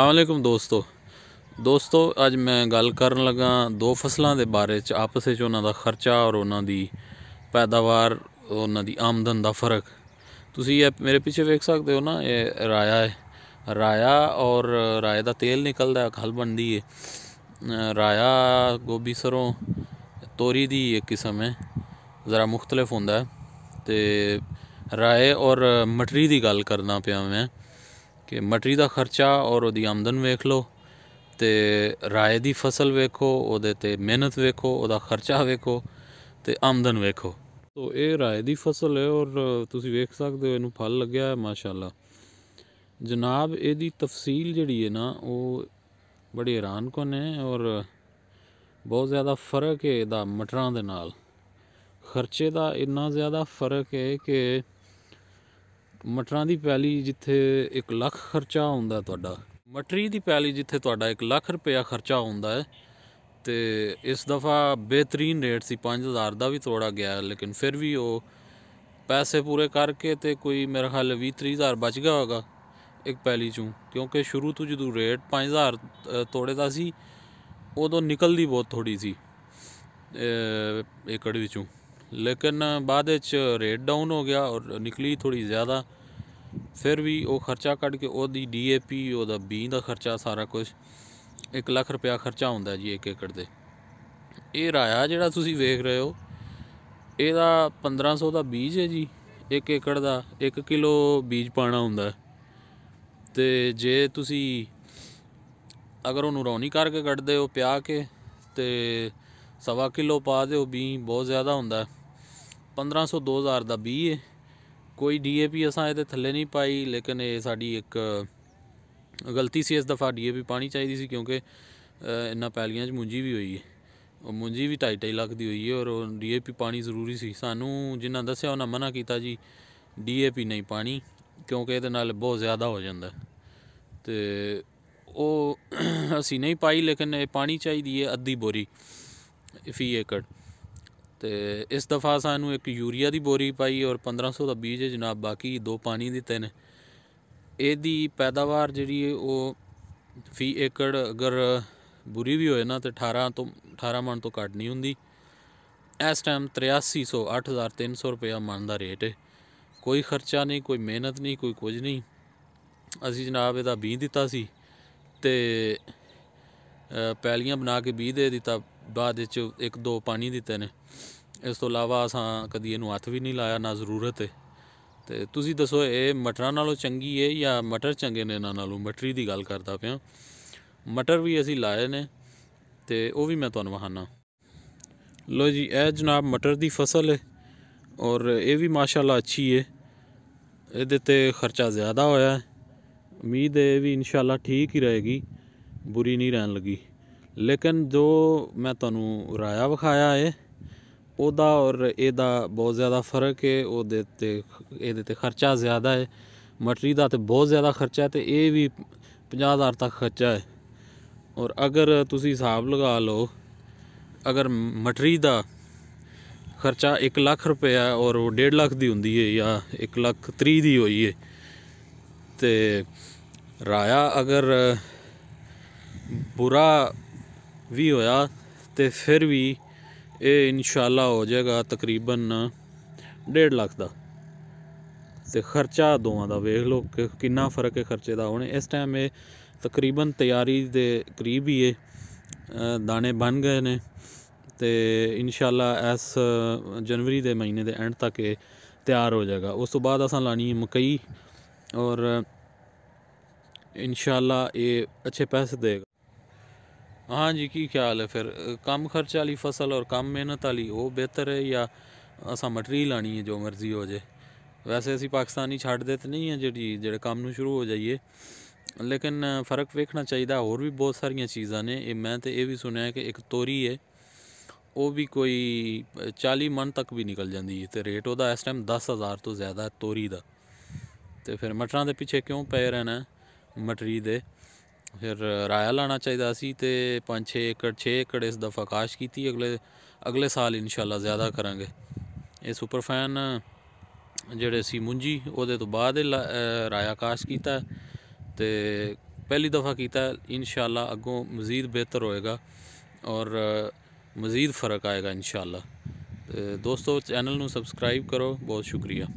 ਅਸਲਾਮ ਦੋਸਤੋ ਦੋਸਤੋ ਅੱਜ ਮੈਂ ਗੱਲ ਕਰਨ ਲੱਗਾ ਦੋ ਫਸਲਾਂ ਦੇ ਬਾਰੇ ਚ ਆਪਸ ਵਿੱਚ ਉਹਨਾਂ ਦਾ ਖਰਚਾ ਔਰ ਉਹਨਾਂ ਦੀ ਪੈਦਾਵਾਰ ਉਹਨਾਂ ਦੀ ਆਮਦਨ ਦਾ ਫਰਕ ਤੁਸੀਂ ਇਹ ਮੇਰੇ ਪਿੱਛੇ ਵੇਖ ਸਕਦੇ ਹੋ ਨਾ ਇਹ ਰਾਇਆ ਹੈ ਰਾਇਆ ਔਰ ਰਾਏ ਦਾ ਤੇਲ ਨਿਕਲਦਾ ਖਲ ਬਣਦੀ ਹੈ ਰਾਇਆ ਗੋਭੀ ਸਰੋਂ ਤੋਰੀ ਦੀ ਇੱਕ ਕਿਸਮ ਹੈ ਜ਼ਰਾ ਮੁxtਲਫ ਹੁੰਦਾ ਹੈ ਤੇ ਰਾਏ ਔਰ ਮਟਰੀ ਦੀ ਗੱਲ ਕਰਨਾ ਪਿਆ ਮੈਂ ਕਿ ਮਟਰੀ ਦਾ ਖਰਚਾ ਔਰ ਉਹਦੀ ਆਮਦਨ ਵੇਖ ਲਓ ਤੇ ਰਾਏ ਦੀ ਫਸਲ ਵੇਖੋ ਉਹਦੇ ਤੇ ਮਿਹਨਤ ਵੇਖੋ ਉਹਦਾ ਖਰਚਾ ਵੇਖੋ ਤੇ ਆਮਦਨ ਵੇਖੋ ਤੋ ਇਹ ਰਾਏ ਦੀ ਫਸਲ ਹੈ ਔਰ ਤੁਸੀਂ ਵੇਖ ਸਕਦੇ ਹੋ ਇਹਨੂੰ ਫਲ ਲੱਗਿਆ ਹੈ ਮਾਸ਼ਾਅੱਲਾ ਜਨਾਬ ਇਹਦੀ ਤਫਸੀਲ ਜਿਹੜੀ ਹੈ ਨਾ ਉਹ ਬੜੀ ਹੈਰਾਨ ਕਨ ਹੈ ਔਰ ਬਹੁਤ ਜ਼ਿਆਦਾ ਫਰਕ ਹੈ ਇਹਦਾ ਮਟਰਾਂ ਦੇ ਨਾਲ ਖਰਚੇ ਦਾ ਇੰਨਾ ਜ਼ਿਆਦਾ ਫਰਕ ਹੈ ਕਿ ਮਟਰਾਂ ਦੀ ਪੈਲੀ ਜਿੱਥੇ 1 ਲੱਖ ਖਰਚਾ ਆਉਂਦਾ ਤੁਹਾਡਾ ਮਟਰੀ ਦੀ ਪੈਲੀ ਜਿੱਥੇ ਤੁਹਾਡਾ 1 ਲੱਖ ਰੁਪਇਆ ਖਰਚਾ ਆਉਂਦਾ ਹੈ ਤੇ ਇਸ ਦਫਾ ਬਿਹਤਰੀਨ ਰੇਟ ਸੀ 5000 ਦਾ ਵੀ ਤੋੜਾ ਗਿਆ ਲੇਕਿਨ ਫਿਰ ਵੀ ਉਹ ਪੈਸੇ ਪੂਰੇ ਕਰਕੇ ਤੇ ਕੋਈ ਮੇਰੇ ਖਿਆਲ 20 30000 ਬਚ ਗਿਆ ਹੋਗਾ ਇੱਕ ਪੈਲੀ ਚੋਂ ਕਿਉਂਕਿ ਸ਼ੁਰੂ ਤੋਂ ਜਦੋਂ ਰੇਟ 5000 ਤੋੜੇ ਦਾ ਸੀ ਉਦੋਂ ਨਿਕਲਦੀ ਬਹੁਤ ਥੋੜੀ ਸੀ ਏਕੜ ਵਿੱਚੋਂ ਲੇਕਿਨ ਬਾਅਦ ਵਿੱਚ ਰੇਟ ਡਾਊਨ ਹੋ ਗਿਆ ਔਰ ਨਿਕਲੀ ਥੋੜੀ ਜ਼ਿਆਦਾ ਫਿਰ ਵੀ ਉਹ ਖਰਚਾ ਕੱਢ ਕੇ ਉਹਦੀ ਡੀਏਪੀ ਉਹਦਾ ਬੀ ਦਾ ਖਰਚਾ ਸਾਰਾ ਕੁਝ 1 ਲੱਖ ਰੁਪਿਆ ਖਰਚਾ ਹੁੰਦਾ ਜੀ 1 ਏਕੜ ਦੇ ਇਹ ਰਾਇਆ ਜਿਹੜਾ ਤੁਸੀਂ ਵੇਖ ਰਹੇ ਹੋ ਇਹਦਾ 1500 ਦਾ ਬੀਜ ਹੈ ਜੀ 1 ਏਕੜ ਦਾ 1 ਕਿਲੋ ਬੀਜ ਪਾਣਾ ਹੁੰਦਾ ਤੇ ਜੇ ਤੁਸੀਂ ਅਗਰ ਉਹਨੂੰ ਰੌਣੀ ਕਰਕੇ ਕੱਢਦੇ ਹੋ ਪਿਆ ਕੇ ਤੇ ਸਵਾ ਕਿਲੋ ਪਾ ਦਿਓ ਬੀ ਬਹੁਤ ਜ਼ਿਆਦਾ ਹੁੰਦਾ 1500 2000 ਦਾ ਬੀ ਹੈ ਕੋਈ ਡੀਏਪੀ ਅਸਾਂ ਇਹਦੇ ਥੱਲੇ ਨਹੀਂ ਪਾਈ ਲੇਕਿਨ ਇਹ ਸਾਡੀ ਇੱਕ ਗਲਤੀ ਸੀ ਇਸ ਦਫਾ ਡੀਏਪੀ ਪਾਣੀ ਚਾਹੀਦੀ ਸੀ ਕਿਉਂਕਿ ਇੰਨਾ ਪੈਲੀਆਂ 'ਚ ਮੁੰਜੀ ਵੀ ਹੋਈ ਹੈ ਉਹ ਮੁੰਜੀ ਵੀ ਟਾਈ ਟਾਈ ਲੱਗਦੀ ਹੋਈ ਹੈ ਔਰ ਡੀਏਪੀ ਪਾਣੀ ਜ਼ਰੂਰੀ ਸੀ ਸਾਨੂੰ ਜਿਨ੍ਹਾਂ ਦੱਸਿਆ ਉਹਨਾਂ ਮਨਾ ਕੀਤਾ ਜੀ ਡੀਏਪੀ ਨਹੀਂ ਪਾਣੀ ਕਿਉਂਕਿ ਇਹਦੇ ਨਾਲ ਬਹੁਤ ਜ਼ਿਆਦਾ ਹੋ ਜਾਂਦਾ ਤੇ ਉਹ ਅਸੀਂ ਨਹੀਂ ਪਾਈ ਲੇਕਿਨ ਇਹ ਪਾਣੀ ਚਾਹੀਦੀ ਹੈ ਅੱਧੀ ਬੋਰੀ ਫੀ ਏਕੜ ਤੇ ਇਸ ਦਫਾ ਸਾਨੂੰ ਇੱਕ ਯੂਰੀਆ ਦੀ ਬੋਰੀ ਪਾਈ ਔਰ 1500 ਦਾ ਬੀਜ ਜਨਾਬ ਬਾਕੀ ਦੋ ਪਾਣੀ ਦੀ ਤਿੰਨ ਇਹਦੀ ਪੈਦਾਵਾਰ ਜਿਹੜੀ ਹੈ ਉਹ ਫੀ ਏਕੜ ਅਗਰ ਬੁਰੀ ਵੀ ਹੋਏ ਨਾ ਤੇ 18 ਤੋਂ 18 ਮਣ ਤੋਂ ਘੱਟ ਨਹੀਂ ਹੁੰਦੀ ਇਸ ਟਾਈਮ 8300 8300 ਰੁਪਏ ਮਣ ਦਾ ਰੇਟ ਹੈ ਕੋਈ ਖਰਚਾ ਨਹੀਂ ਕੋਈ ਮਿਹਨਤ ਨਹੀਂ ਕੋਈ ਕੁਝ ਨਹੀਂ ਅਸੀਂ ਜਨਾਬ ਇਹਦਾ ਬੀਜ ਦਿੱਤਾ ਸੀ ਤੇ ਪੈਲੀਆਂ ਬਣਾ ਕੇ ਬੀਜ ਦੇ ਦਿੱਤਾ ਬਾਅਦ ਵਿੱਚ ਇੱਕ ਦੋ ਪਾਣੀ ਦਿੱਤੇ ਨੇ ਇਸ ਤੋਂ ਇਲਾਵਾ ਅਸਾਂ ਕਦੀ ਇਹਨੂੰ ਹੱਥ ਵੀ ਨਹੀਂ ਲਾਇਆ ਨਾ ਜ਼ਰੂਰਤ ਹੈ ਤੇ ਤੁਸੀਂ ਦੱਸੋ ਇਹ ਮਟਰਾਂ ਨਾਲੋਂ ਚੰਗੀ ਹੈ ਜਾਂ ਮਟਰ ਚੰਗੇ ਨੇ ਇਹਨਾਂ ਨਾਲੋਂ ਮਟਰੀ ਦੀ ਗੱਲ ਕਰਦਾ ਪਿਆ ਮਟਰ ਵੀ ਅਸੀਂ ਲਾਏ ਨੇ ਤੇ ਉਹ ਵੀ ਮੈਂ ਤੁਹਾਨੂੰ ਵਹਾਨਾ ਲੋ ਜੀ ਇਹ ਜਨਾਬ ਮਟਰ ਦੀ ਫਸਲ ਹੈ ਔਰ ਇਹ ਵੀ ਮਾਸ਼ਾਅੱਲਾ ਅੱਛੀ ਹੈ ਇਹਦੇ ਤੇ ਖਰਚਾ ਜ਼ਿਆਦਾ ਹੋਇਆ ਉਮੀਦ ਹੈ ਵੀ ਇਨਸ਼ਾਅੱਲਾ ਠੀਕ ਹੀ ਰਹੇਗੀ ਬੁਰੀ ਨਹੀਂ ਰਹਿਣ ਲੱਗੀ ਲੇਕਿਨ ਜੋ ਮੈਂ ਤੁਹਾਨੂੰ ਰਾਇਆ ਵਿਖਾਇਆ ਏ ਉਹਦਾ ਔਰ ਇਹਦਾ ਬਹੁਤ ਜ਼ਿਆਦਾ ਫਰਕ ਏ ਉਹਦੇ ਤੇ ਇਹਦੇ ਤੇ ਖਰਚਾ ਜ਼ਿਆਦਾ ਏ ਮਟਰੀ ਦਾ ਤੇ ਬਹੁਤ ਜ਼ਿਆਦਾ ਖਰਚਾ ਤੇ ਇਹ ਵੀ 50000 ਤੱਕ ਖਰਚਾ ਏ ਔਰ ਅਗਰ ਤੁਸੀਂ ਹਿਸਾਬ ਲਗਾ ਲਓ ਅਗਰ ਮਟਰੀ ਦਾ ਖਰਚਾ 1 ਲੱਖ ਰੁਪਇਆ ਔਰ ਉਹ 1.5 ਲੱਖ ਦੀ ਹੁੰਦੀ ਏ ਜਾਂ 1 ਲੱਖ 30 ਦੀ ਹੋਈ ਏ ਤੇ ਰਾਇਆ ਅਗਰ ਬੁਰਾ ਵੀ ਹੋਇਆ ਤੇ ਫਿਰ ਵੀ ਇਹ ਇਨਸ਼ਾਅੱਲਾ ਹੋ ਜਾਏਗਾ ਤਕਰੀਬਨ 1.5 ਲੱਖ ਦਾ ਤੇ ਖਰਚਾ ਦੋਵਾਂ ਦਾ ਵੇਖ ਲਓ ਕਿ ਕਿੰਨਾ ਫਰਕ ਹੈ ਖਰਚੇ ਦਾ ਹੁਣ ਇਸ ਟਾਈਮ ਇਹ ਤਕਰੀਬਨ ਤਿਆਰੀ ਦੇ ਕਰੀਬ ਹੀ ਹੈ ਦਾਣੇ ਬਣ ਗਏ ਨੇ ਤੇ ਇਨਸ਼ਾਅੱਲਾ ਇਸ ਜਨਵਰੀ ਦੇ ਮਹੀਨੇ ਦੇ ਐਂਡ ਤੱਕ ਇਹ ਤਿਆਰ ਹੋ ਜਾਏਗਾ ਉਸ ਤੋਂ ਬਾਅਦ ਅਸਾਂ ਲਾਣੀ ਹੈ ਮਕਈ ਔਰ ਇਨਸ਼ਾਅੱਲਾ ਇਹ ਅੱਛੇ ਪੈਸੇ ਦੇਗਾ ਹਾਂਜੀ ਕੀ ਖਿਆਲ ਹੈ ਫਿਰ ਕੰਮ ਖਰਚ ਵਾਲੀ ਫਸਲ ਔਰ ਕੰਮ ਮਿਹਨਤ ਵਾਲੀ ਉਹ ਬਿਹਤਰ ਹੈ ਜਾਂ ਅਸਾਂ ਮਟਰੀ ਲਾਣੀ ਹੈ ਜੋ ਮਰਜ਼ੀ ਹੋ ਜੇ ਵੈਸੇ ਅਸੀਂ ਪਾਕਿਸਤਾਨੀ ਛੱਡ ਦੇਤ ਨਹੀਂ ਹੈ ਜਿਹੜੀ ਜਿਹੜੇ ਕੰਮ ਨੂੰ ਸ਼ੁਰੂ ਹੋ ਜਾਈਏ ਲੇਕਿਨ ਫਰਕ ਵੇਖਣਾ ਚਾਹੀਦਾ ਹੋਰ ਵੀ ਬਹੁਤ ਸਾਰੀਆਂ ਚੀਜ਼ਾਂ ਨੇ ਇਹ ਮੈਂ ਤੇ ਇਹ ਵੀ ਸੁਣਿਆ ਕਿ ਇੱਕ ਤੋਰੀ ਹੈ ਉਹ ਵੀ ਕੋਈ 40 ਮਨ ਤੱਕ ਵੀ ਨਿਕਲ ਜਾਂਦੀ ਹੈ ਤੇ ਰੇਟ ਉਹਦਾ ਇਸ ਟਾਈਮ 10000 ਤੋਂ ਜ਼ਿਆਦਾ ਤੋਰੀ ਦਾ ਤੇ ਫਿਰ ਮਟਰਾਂ ਦੇ ਪਿੱਛੇ ਕਿਉਂ ਪੈ ਰਹਿਣਾ ਮਟਰੀ ਦੇ ਫਿਰ ਰਾਇਆ ਲਾਣਾ ਚਾਹੀਦਾ ਸੀ ਤੇ 5-6 ਏਕੜ 6 ਏਕੜ ਇਸ ਦਾ ਫਕਾਸ਼ ਕੀਤੀ ਅਗਲੇ ਅਗਲੇ ਸਾਲ ਇਨਸ਼ਾਅੱਲਾ ਜ਼ਿਆਦਾ ਕਰਾਂਗੇ ਇਹ ਸੁਪਰ ਫੈਨ ਜਿਹੜੇ ਸੀ ਮੁੰਜੀ ਉਹਦੇ ਤੋਂ ਬਾਅਦ ਰਾਇਆ ਕਾਸ਼ ਕੀਤਾ ਤੇ ਪਹਿਲੀ ਦਫਾ ਕੀਤਾ ਇਨਸ਼ਾਅੱਲਾ ਅੱਗੋਂ ਮਜ਼ੀਦ ਬਿਹਤਰ ਹੋਏਗਾ ਔਰ ਮਜ਼ੀਦ ਫਰਕ ਆਏਗਾ ਇਨਸ਼ਾਅੱਲਾ ਦੋਸਤੋ ਚੈਨਲ ਨੂੰ ਸਬਸਕ੍ਰਾਈਬ ਕਰੋ ਬਹੁਤ ਸ਼ੁਕਰੀਆ